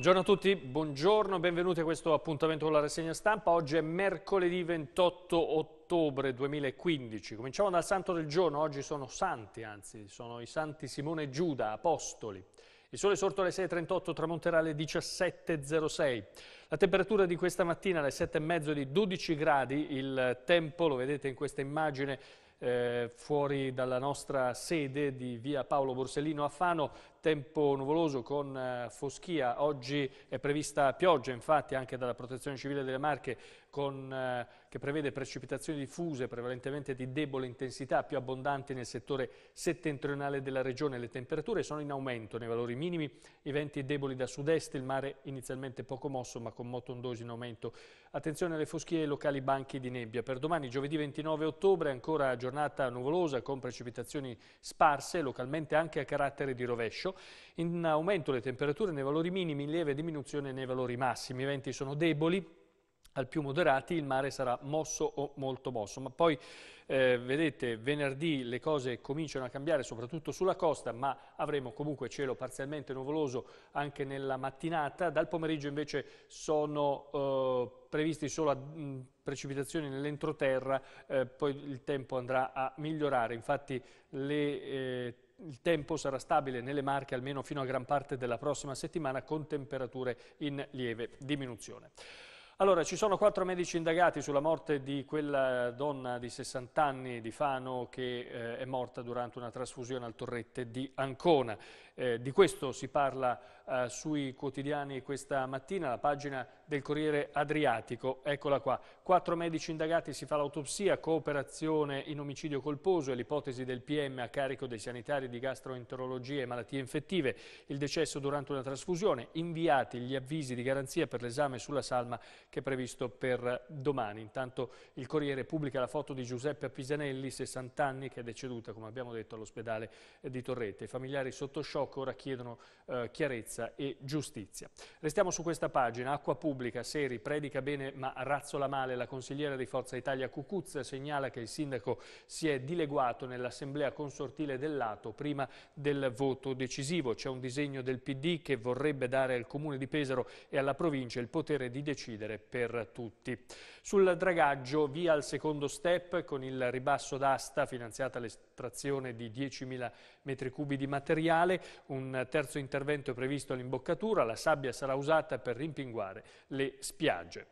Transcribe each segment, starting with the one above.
Buongiorno a tutti, buongiorno, benvenuti a questo appuntamento con la rassegna stampa. Oggi è mercoledì 28 ottobre 2015. Cominciamo dal santo del giorno, oggi sono santi, anzi, sono i santi Simone e Giuda, apostoli. Il sole è sorto alle 6.38, tramonterà alle 17.06. La temperatura di questa mattina alle 7.30 di 12 gradi, il tempo lo vedete in questa immagine eh, fuori dalla nostra sede di via Paolo Borsellino a Fano, tempo nuvoloso con eh, foschia, oggi è prevista pioggia infatti anche dalla protezione civile delle Marche con eh, che prevede precipitazioni diffuse, prevalentemente di debole intensità, più abbondanti nel settore settentrionale della regione. Le temperature sono in aumento nei valori minimi, i venti deboli da sud-est, il mare inizialmente poco mosso ma con moto ondoso in aumento. Attenzione alle foschie e ai locali banchi di nebbia. Per domani, giovedì 29 ottobre, ancora giornata nuvolosa con precipitazioni sparse, localmente anche a carattere di rovescio. In aumento le temperature nei valori minimi, in lieve diminuzione nei valori massimi. I venti sono deboli, al più moderati il mare sarà mosso o molto mosso, ma poi eh, vedete venerdì le cose cominciano a cambiare soprattutto sulla costa, ma avremo comunque cielo parzialmente nuvoloso anche nella mattinata, dal pomeriggio invece sono eh, previsti solo precipitazioni nell'entroterra, eh, poi il tempo andrà a migliorare, infatti le eh, il tempo sarà stabile nelle Marche almeno fino a gran parte della prossima settimana con temperature in lieve diminuzione. Allora, ci sono quattro medici indagati sulla morte di quella donna di 60 anni di Fano che eh, è morta durante una trasfusione al Torrette di Ancona. Eh, di questo si parla eh, sui quotidiani questa mattina, la pagina del Corriere Adriatico, eccola qua. Quattro medici indagati si fa l'autopsia, cooperazione in omicidio colposo e l'ipotesi del PM a carico dei sanitari di gastroenterologia e malattie infettive, il decesso durante una trasfusione, inviati gli avvisi di garanzia per l'esame sulla salma che è previsto per domani. Intanto il Corriere pubblica la foto di Giuseppe Pisanelli, 60 anni, che è deceduta, come abbiamo detto, all'ospedale di Torrette. I familiari sotto shock gioco ora chiedono eh, chiarezza e giustizia. Restiamo su questa pagina, acqua pubblica, Seri predica bene ma razzola male, la consigliera di Forza Italia Cucuzza segnala che il sindaco si è dileguato nell'assemblea consortile del Lato prima del voto decisivo. C'è un disegno del PD che vorrebbe dare al comune di Pesaro e alla provincia il potere di decidere per tutti. Sul dragaggio via al secondo step con il ribasso d'asta finanziata l'estrazione di 10.000 metri cubi di materiale un terzo intervento è previsto all'imboccatura, la sabbia sarà usata per rimpinguare le spiagge.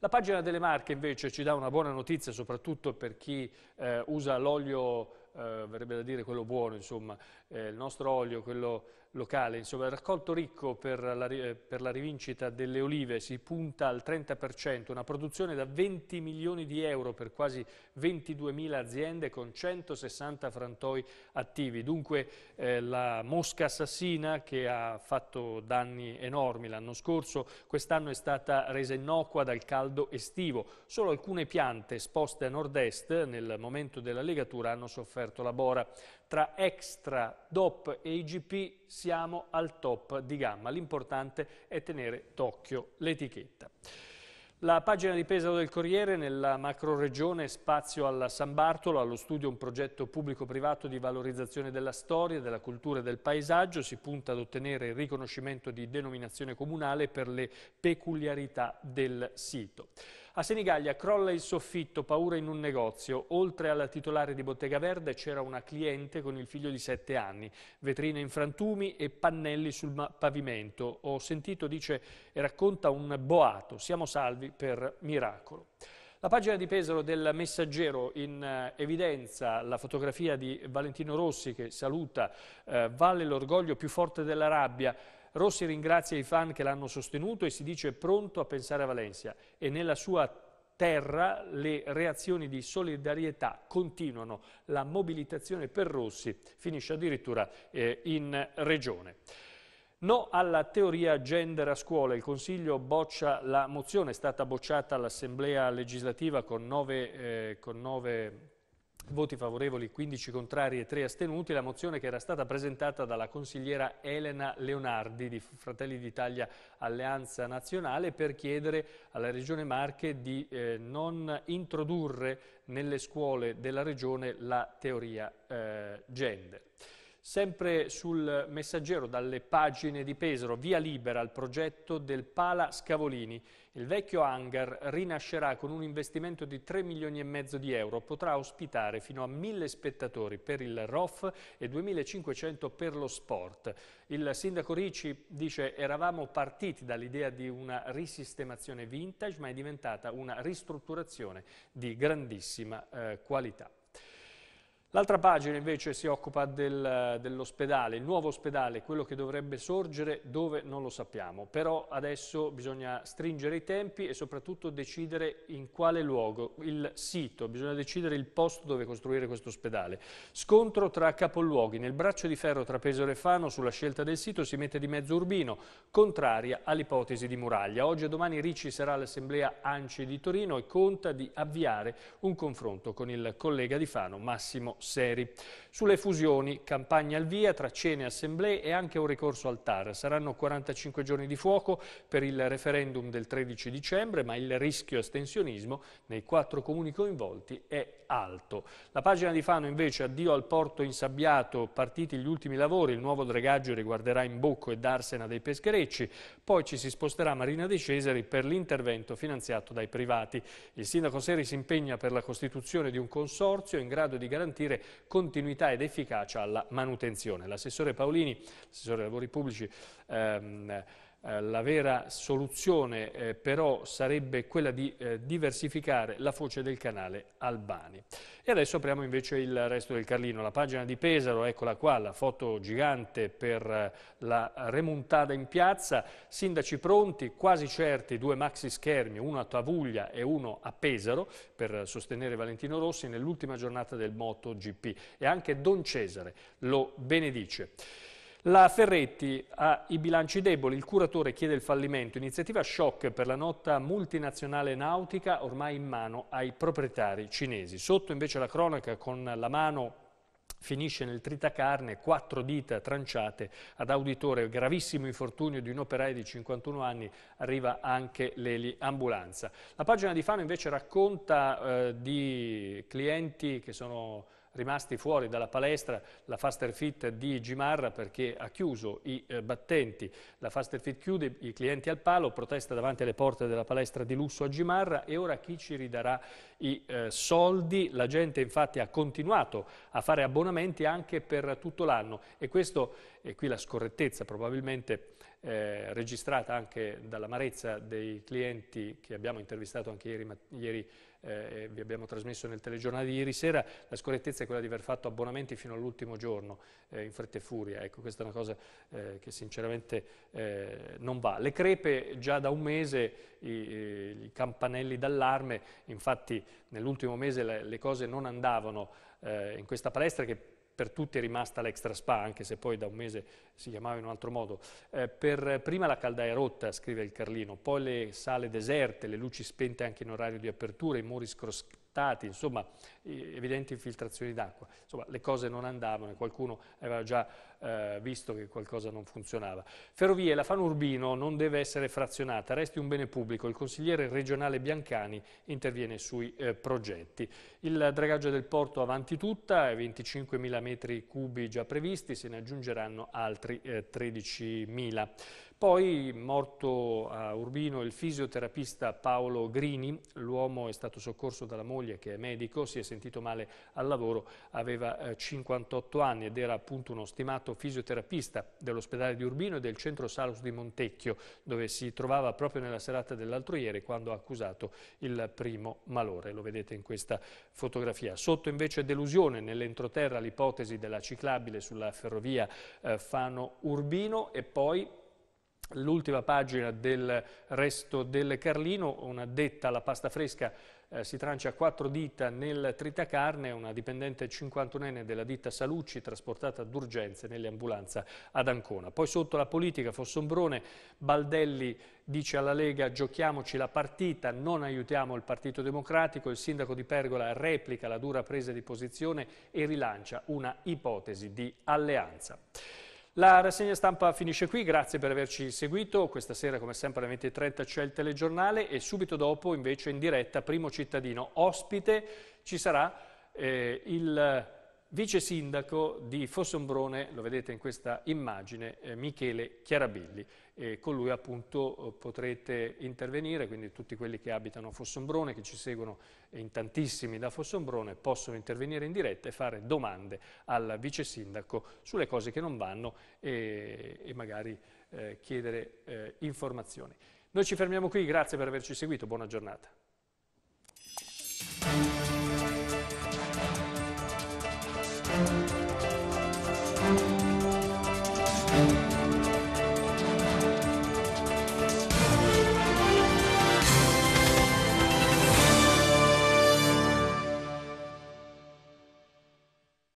La pagina delle Marche invece ci dà una buona notizia soprattutto per chi eh, usa l'olio, eh, verrebbe da dire quello buono, insomma, eh, il nostro olio, quello locale. Insomma, il raccolto ricco per la, eh, per la rivincita delle olive si punta al 30%, una produzione da 20 milioni di euro per quasi 22 aziende con 160 frantoi attivi. Dunque eh, la mosca assassina che ha fatto danni enormi l'anno scorso, quest'anno è stata resa innocua dal caldo estivo. Solo alcune piante esposte a nord-est nel momento della legatura hanno sofferto la bora tra extra, DOP e IGP siamo al top di gamma. L'importante è tenere d'occhio l'etichetta. La pagina di Pesaro del Corriere nella macro regione spazio alla San Bartolo, allo studio un progetto pubblico-privato di valorizzazione della storia, della cultura e del paesaggio. Si punta ad ottenere il riconoscimento di denominazione comunale per le peculiarità del sito. A Senigallia crolla il soffitto, paura in un negozio. Oltre alla titolare di Bottega Verde c'era una cliente con il figlio di 7 anni. Vetrine in frantumi e pannelli sul pavimento. Ho sentito, dice, e racconta un boato. Siamo salvi per miracolo. La pagina di Pesaro del Messaggero in eh, evidenza la fotografia di Valentino Rossi che saluta eh, Vale l'orgoglio più forte della rabbia Rossi ringrazia i fan che l'hanno sostenuto e si dice pronto a pensare a Valencia e nella sua terra le reazioni di solidarietà continuano, la mobilitazione per Rossi finisce addirittura eh, in regione. No alla teoria gender a scuola, il Consiglio boccia la mozione, è stata bocciata all'Assemblea legislativa con nove, eh, con nove Voti favorevoli, 15 contrari e 3 astenuti, la mozione che era stata presentata dalla consigliera Elena Leonardi di Fratelli d'Italia Alleanza Nazionale per chiedere alla Regione Marche di eh, non introdurre nelle scuole della Regione la teoria eh, gender. Sempre sul messaggero, dalle pagine di Pesaro, via libera al progetto del Pala Scavolini. Il vecchio hangar rinascerà con un investimento di 3 milioni e mezzo di euro. Potrà ospitare fino a 1000 spettatori per il ROF e 2500 per lo sport. Il sindaco Ricci dice eravamo partiti dall'idea di una risistemazione vintage ma è diventata una ristrutturazione di grandissima eh, qualità. L'altra pagina invece si occupa del, dell'ospedale, il nuovo ospedale, quello che dovrebbe sorgere dove non lo sappiamo, però adesso bisogna stringere i tempi e soprattutto decidere in quale luogo, il sito, bisogna decidere il posto dove costruire questo ospedale. Scontro tra capoluoghi, nel braccio di ferro tra Pesaro e Fano sulla scelta del sito si mette di mezzo Urbino, contraria all'ipotesi di Muraglia. Oggi e domani Ricci sarà all'assemblea ANCI di Torino e conta di avviare un confronto con il collega di Fano Massimo seri. Sulle fusioni, campagna al via tra cene, e assemblee e anche un ricorso al TAR. Saranno 45 giorni di fuoco per il referendum del 13 dicembre, ma il rischio astensionismo nei quattro comuni coinvolti è alto. La pagina di Fano invece addio al porto insabbiato, partiti gli ultimi lavori, il nuovo dragaggio riguarderà Imbocco e Darsena dei Pescherecci, poi ci si sposterà Marina dei Cesari per l'intervento finanziato dai privati. Il sindaco Seri si impegna per la costituzione di un consorzio in grado di garantire garantire continuità ed efficacia alla manutenzione. L'assessore Paolini, assessore ai lavori pubblici, ehm, eh, la vera soluzione eh, però sarebbe quella di eh, diversificare la foce del canale Albani. E adesso apriamo invece il resto del Carlino, la pagina di Pesaro, eccola qua, la foto gigante per eh, la remontata in piazza, sindaci pronti, quasi certi, due maxi schermi, uno a Tavuglia e uno a Pesaro per sostenere Valentino Rossi nell'ultima giornata del MotoGP e anche Don Cesare lo benedice. La Ferretti ha i bilanci deboli, il curatore chiede il fallimento, iniziativa shock per la nota multinazionale nautica ormai in mano ai proprietari cinesi. Sotto invece la cronaca con la mano finisce nel tritacarne quattro dita tranciate ad auditore, gravissimo infortunio di un operaio di 51 anni, arriva anche l'eliambulanza. La pagina di Fano invece racconta eh, di clienti che sono rimasti fuori dalla palestra la faster fit di Gimarra perché ha chiuso i eh, battenti. La faster fit chiude i clienti al palo, protesta davanti alle porte della palestra di lusso a Gimarra e ora chi ci ridarà i eh, soldi? La gente infatti ha continuato a fare abbonamenti anche per tutto l'anno e questo, e qui la scorrettezza probabilmente eh, registrata anche dall'amarezza dei clienti che abbiamo intervistato anche ieri, ieri eh, eh, vi abbiamo trasmesso nel telegiornale di ieri sera, la scorrettezza è quella di aver fatto abbonamenti fino all'ultimo giorno eh, in fretta e furia, ecco questa è una cosa eh, che sinceramente eh, non va. Le crepe già da un mese, i, i campanelli d'allarme, infatti nell'ultimo mese le, le, cose non andavano eh, in questa palestra che per tutti è rimasta l'extra spa, anche se poi da un mese si chiamava in un altro modo. Eh, per, eh, prima la caldaia rotta, scrive il Carlino, poi le sale deserte, le luci spente anche in orario di apertura, i muri scrostati, insomma, evidenti infiltrazioni d'acqua. Insomma, le cose non andavano e qualcuno aveva già eh, visto che qualcosa non funzionava. Ferrovie, la Fano Urbino non deve essere frazionata, resti un bene pubblico. Il consigliere regionale Biancani interviene sui eh, progetti. Il dragaggio del porto avanti tutta, 25.000 metri cubi già previsti, se ne aggiungeranno altri eh, 13.000. Poi morto a Urbino il fisioterapista Paolo Grini, l'uomo è stato soccorso dalla moglie che è medico, si è sentito male al lavoro, aveva 58 eh, anni ed era appunto uno stimato diplomato fisioterapista dell'ospedale di Urbino e del centro Salus di Montecchio, dove si trovava proprio nella serata dell'altro ieri quando ha accusato il primo malore. Lo vedete in questa fotografia. Sotto invece delusione nell'entroterra l'ipotesi della ciclabile sulla ferrovia eh, Fano-Urbino e poi L'ultima pagina del resto del Carlino, una detta alla pasta fresca eh, si trancia a quattro dita nel tritacarne, una dipendente 51enne della ditta Salucci trasportata d'urgenza urgenze nell'ambulanza ad Ancona. Poi sotto la politica Fossombrone, Baldelli dice alla Lega giochiamoci la partita, non aiutiamo il Partito Democratico, il sindaco di Pergola replica la dura presa di posizione e rilancia una ipotesi di alleanza. La rassegna stampa finisce qui, grazie per averci seguito. Questa sera come sempre alle 20.30 c'è il telegiornale e subito dopo invece in diretta Primo Cittadino ospite ci sarà eh, il vice sindaco di Fossombrone, lo vedete in questa immagine, eh, Michele Chiarabilli. E con lui appunto potrete intervenire, quindi tutti quelli che abitano a Fossombrone, che ci seguono in tantissimi da Fossombrone, possono intervenire in diretta e fare domande al vice sindaco sulle cose che non vanno e, e magari eh, chiedere eh, informazioni. Noi ci fermiamo qui, grazie per averci seguito, buona giornata.